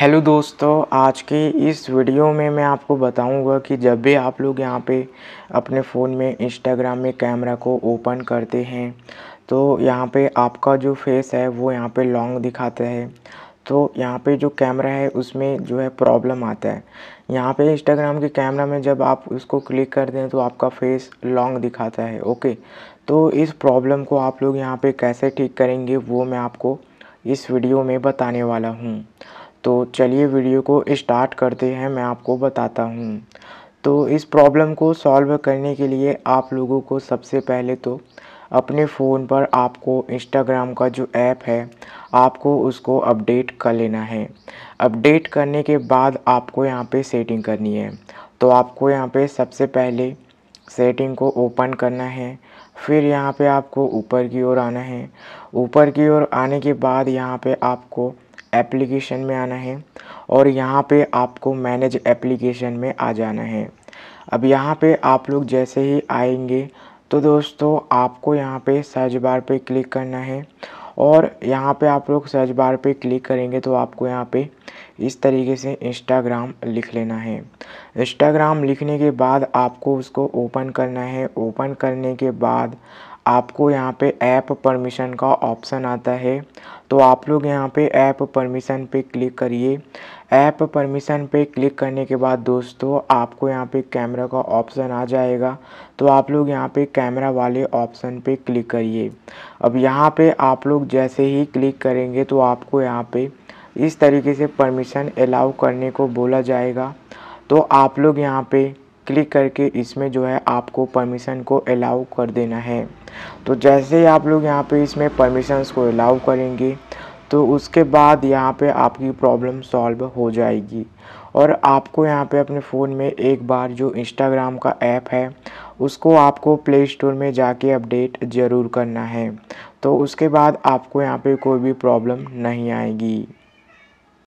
hello दोस्तों आज के इस वीडियो में मैं आपको बताऊंगा कि जब भी आप लोग यहाँ पे अपने फ़ोन में इंस्टाग्राम में कैमरा को ओपन करते हैं तो यहाँ पे आपका जो फेस है वो यहाँ पे लॉन्ग दिखाता है तो यहाँ पे जो कैमरा है उसमें जो है प्रॉब्लम आता है यहाँ पे इंस्टाग्राम के कैमरा में जब आप उसको क्लिक करते हैं तो आपका फेस लॉन्ग दिखाता है ओके तो इस प्रॉब्लम को आप लोग यहाँ पर कैसे ठीक करेंगे वो मैं आपको इस वीडियो में बताने वाला हूँ तो चलिए वीडियो को स्टार्ट करते हैं मैं आपको बताता हूँ तो इस प्रॉब्लम को सॉल्व करने के लिए आप लोगों को सबसे पहले तो अपने फ़ोन पर आपको इंस्टाग्राम का जो ऐप है आपको उसको अपडेट कर लेना है अपडेट करने के बाद आपको यहाँ पे सेटिंग करनी है तो आपको यहाँ पे सबसे पहले सेटिंग को ओपन करना है फिर यहाँ पे आपको ऊपर की ओर आना है ऊपर की ओर आने के बाद यहाँ पे आपको एप्लीकेशन में आना है और यहाँ पे आपको मैनेज एप्लीकेशन में आ जाना है अब यहाँ पे आप लोग जैसे ही आएंगे तो दोस्तों आपको यहाँ पे सर्च बार पे क्लिक करना है और यहाँ पे आप लोग सर्च बार पे क्लिक करेंगे तो आपको यहाँ पे इस तरीके से इंस्टाग्राम लिख लेना है इंस्टाग्राम लिखने के बाद आपको उसको ओपन करना है ओपन करने के बाद आपको यहाँ पे ऐप परमिशन का ऑप्शन आता है तो आप लोग यहाँ पे ऐप परमिशन पे क्लिक करिए ऐप परमिशन पे क्लिक करने के बाद दोस्तों आपको यहाँ पे कैमरा का ऑप्शन आ जाएगा तो आप लोग यहाँ पे कैमरा वाले ऑप्शन पे क्लिक करिए अब यहाँ पे आप लोग जैसे ही क्लिक करेंगे तो आपको यहाँ पे इस तरीके से परमिशन अलाउ करने को बोला जाएगा तो आप लोग यहाँ पे क्लिक करके इसमें जो है आपको परमिशन को अलाउ कर देना है तो जैसे ही आप लोग यहाँ पे इसमें परमिशंस को अलाउ करेंगे तो उसके बाद यहाँ पे आपकी प्रॉब्लम सॉल्व हो जाएगी और आपको यहाँ पे अपने फ़ोन में एक बार जो इंस्टाग्राम का ऐप है उसको आपको प्ले स्टोर में जाके अपडेट ज़रूर करना है तो उसके बाद आपको यहाँ पे कोई भी प्रॉब्लम नहीं आएगी